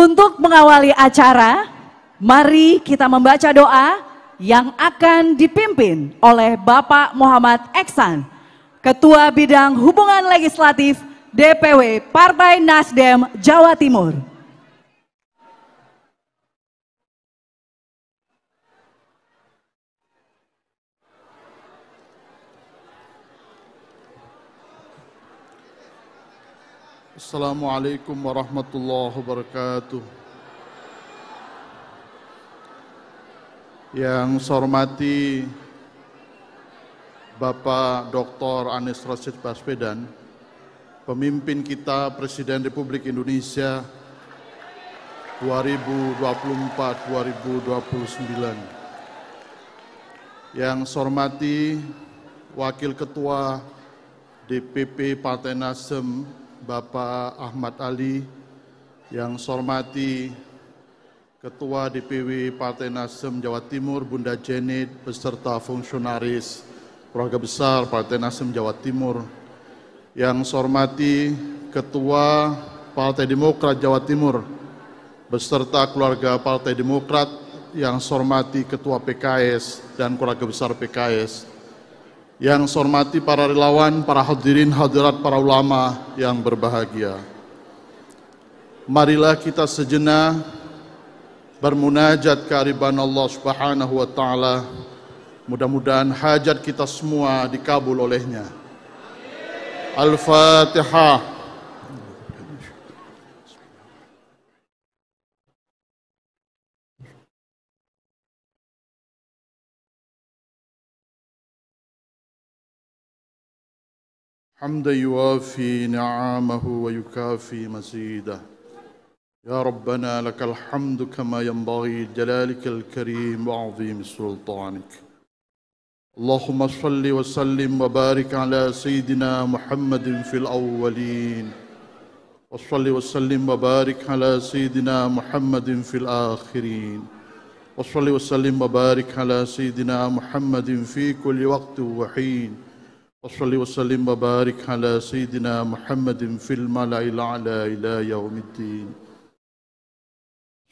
Untuk mengawali acara, mari kita membaca doa yang akan dipimpin oleh Bapak Muhammad Eksan, Ketua Bidang Hubungan Legislatif DPW Partai Nasdem Jawa Timur. Assalamualaikum warahmatullahi wabarakatuh. Yang saya hormati Bapak Dr. Anies Rashid Baswedan, pemimpin kita Presiden Republik Indonesia 2024-2029. Yang saya hormati Wakil Ketua DPP Partai Nasdem Bapak Ahmad Ali, yang saya hormati Ketua DPW Partai Nasdem Jawa Timur Bunda Jenit beserta fungsionaris keluarga besar Partai Nasdem Jawa Timur, yang saya hormati Ketua Partai Demokrat Jawa Timur beserta keluarga Partai Demokrat yang saya hormati Ketua PKS dan keluarga besar PKS, Yang saya hormati para relawan, para hadirin, hadirat para ulama yang berbahagia. Marilah kita sejenak bermunajat kearifan Allah Subhanahu wa taala. Mudah-mudahan hajat kita semua dikabul olehnya. Al-Fatihah. حمدا يوافي نعمه ويكافي مزيده يا ربنا لك الحمد كما ينبغي جلالك الكريم وعظيم سلطانك اللهم صل وسلم وبارك على سيدنا محمد في الاولين وصل وسلم وبارك على سيدنا محمد في الاخرين وصل وسلم وبارك على سيدنا محمد في كل وقت وحين وصلي وسلم وبارك على سيدنا محمد في الملأ الأعلى إلى يوم الدين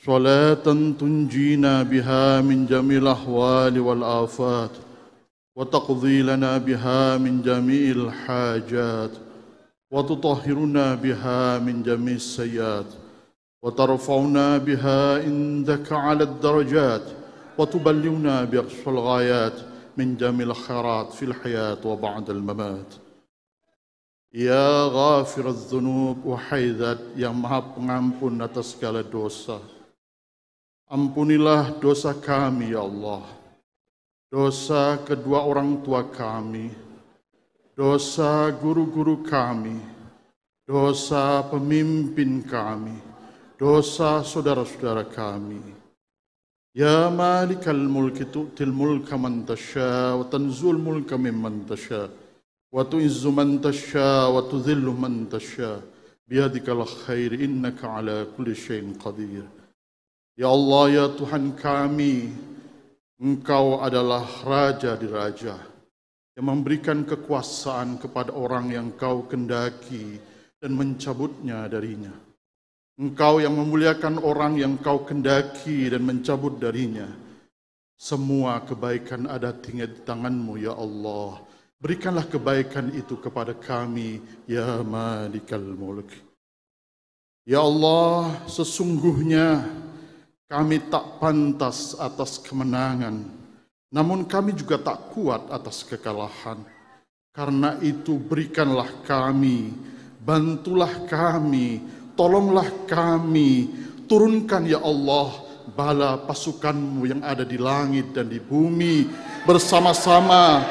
صلاة تنجينا بها من جميع الأحوال والآفات وتقضي لنا بها من جميع الحاجات وتطهرنا بها من جميع السيئات وترفعنا بها عندك على الدرجات وتبلغنا بأقصى الغايات من دم الخيرات في الحياة وبعد الممات Ya ghafir dzunub wahai zat yang pengampun atas segala dosa. Ampunilah dosa kami ya Allah. Dosa kedua orang tua kami. Dosa guru-guru kami. Dosa pemimpin kami. Dosa saudara-saudara kami يا مالك الملك تؤتي الملك من تشاء وتنزو الملك ممن تشاء وتعز من تشاء وتذل من تشاء بيدك الخير انك على كل شيء قدير يا الله يا تهان كامي engkau adalah raja di raja yang memberikan kekuasaan kepada orang yang kau kendaki dan mencabutnya darinya Engkau yang memuliakan orang yang kau kendaki dan mencabut darinya. Semua kebaikan ada tinggal di tanganmu, ya Allah. Berikanlah kebaikan itu kepada kami, ya Malikal Mulk. Ya Allah, sesungguhnya kami tak pantas atas kemenangan, namun kami juga tak kuat atas kekalahan. Karena itu berikanlah kami, bantulah kami, Tolonglah kami, turunkan ya Allah bala pasukanmu yang ada di langit dan di bumi bersama-sama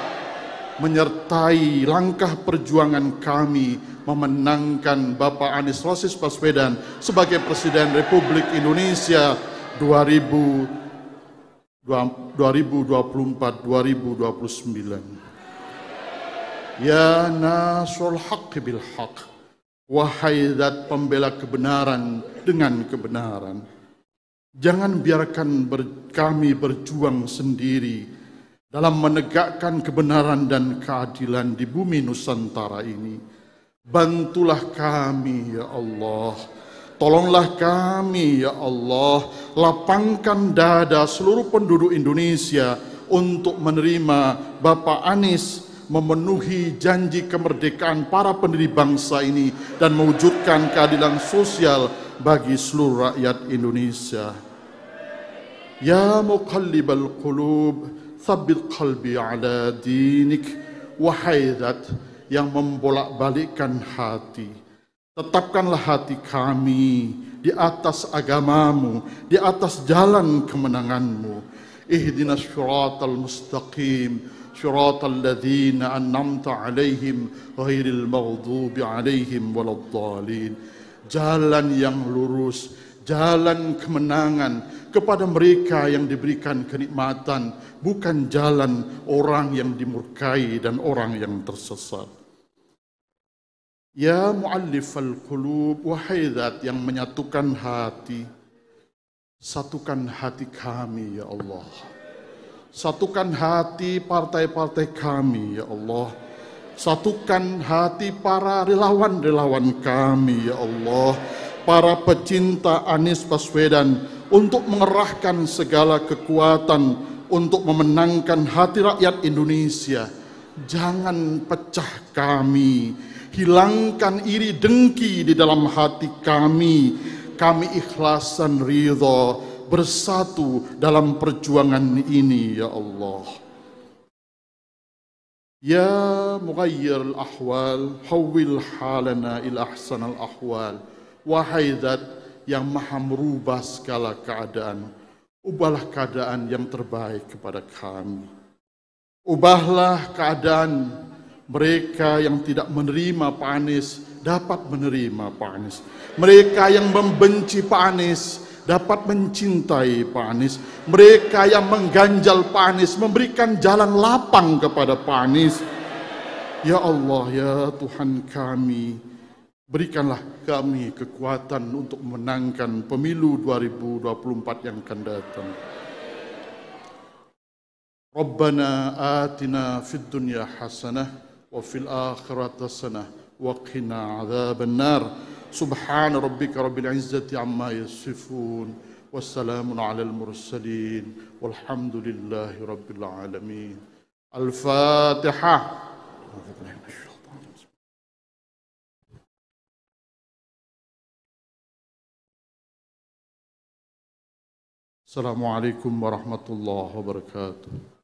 menyertai langkah perjuangan kami memenangkan Bapak Anies Rosis Baswedan sebagai Presiden Republik Indonesia 2024-2029. Ya nasrul haqqi bil haqq Wahai zat pembela kebenaran dengan kebenaran, jangan biarkan ber, kami berjuang sendiri dalam menegakkan kebenaran dan keadilan di bumi Nusantara ini. Bantulah kami, ya Allah. Tolonglah kami, ya Allah. Lapangkan dada seluruh penduduk Indonesia untuk menerima Bapak Anies memenuhi janji kemerdekaan para pendiri bangsa ini dan mewujudkan keadilan sosial bagi seluruh rakyat Indonesia. Ya al qulub, thabbit qalbi ala dinik, wahai dat yang membolak-balikkan hati. Tetapkanlah hati kami di atas agamamu, di atas jalan kemenanganmu. Ihdinas syuratal mustaqim, صراط الذين أنعمت عليهم غير المغضوب عليهم ولا الضالين jalan yang lurus jalan kemenangan kepada mereka yang diberikan kenikmatan bukan jalan orang yang dimurkai dan orang yang tersesat Ya muallif al-qulub wahai zat yang menyatukan hati satukan hati kami ya Allah Satukan hati partai-partai kami, ya Allah. Satukan hati para relawan-relawan kami, ya Allah. Para pecinta Anies Baswedan untuk mengerahkan segala kekuatan untuk memenangkan hati rakyat Indonesia. Jangan pecah kami. Hilangkan iri dengki di dalam hati kami. Kami ikhlasan ridho bersatu dalam perjuangan ini ya Allah. Ya mughayyir al-ahwal, hawwil halana ila ahsan al-ahwal. Wahai zat yang maha merubah segala keadaan, ubahlah keadaan yang terbaik kepada kami. Ubahlah keadaan mereka yang tidak menerima Pak Anies dapat menerima Pak Anies. Mereka yang membenci Pak Anies dapat mencintai Pak Anies. Mereka yang mengganjal Pak Anies, memberikan jalan lapang kepada Pak Anies. Ya Allah, ya Tuhan kami, berikanlah kami kekuatan untuk menangkan pemilu 2024 yang akan datang. atina ربنا آتنا في الدنيا حسنة وفي الآخرة حسنة وقنا عذاب nar سبحان ربك رب العزة عما يصفون والسلام على المرسلين والحمد لله رب العالمين الفاتحة السلام عليكم ورحمة الله وبركاته